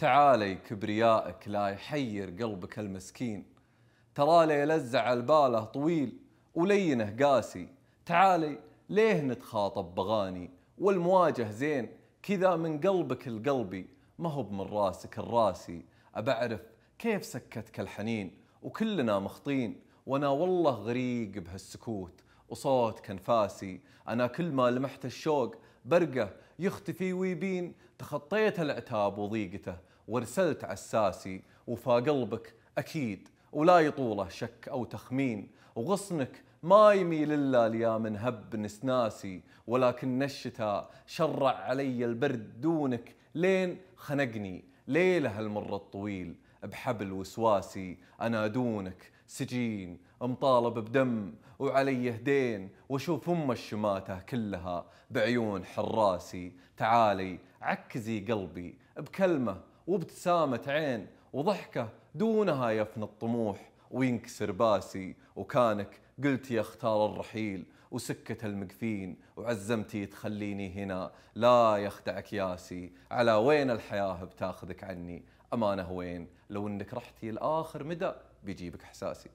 تعالي كبريائك لا يحير قلبك المسكين ترى يلزع على باله طويل ولينه قاسي تعالي ليه نتخاطب بغاني والمواجه زين كذا من قلبك لقلبي ما هو من راسك الراسي أبعرف كيف سكتك الحنين وكلنا مخطين وانا والله غريق بهالسكوت وصوت كنفاسي انا كل ما لمحت الشوق برقه يختفي ويبين تخطيت العتاب وضيقته وارسلت عساسي وفا قلبك أكيد ولا يطوله شك أو تخمين وغصنك ما يميل إلا ليا من هب نسناسي ولكن الشتاء شرع علي البرد دونك لين خنقني ليله المرة الطويل بحبل وسواسي أنا دونك سجين مطالب بدم وعلي يهدين واشوف ام الشماته كلها بعيون حراسي تعالي عكزي قلبي بكلمه وابتسامه عين وضحكه دونها يفنى الطموح وينكسر باسي وكانك قلتي اختار الرحيل وسكت المقفين وعزمتي تخليني هنا لا يخدعك ياسي على وين الحياه بتاخذك عني امانه وين لو انك رحتي لاخر مدى بيجيبك حساسي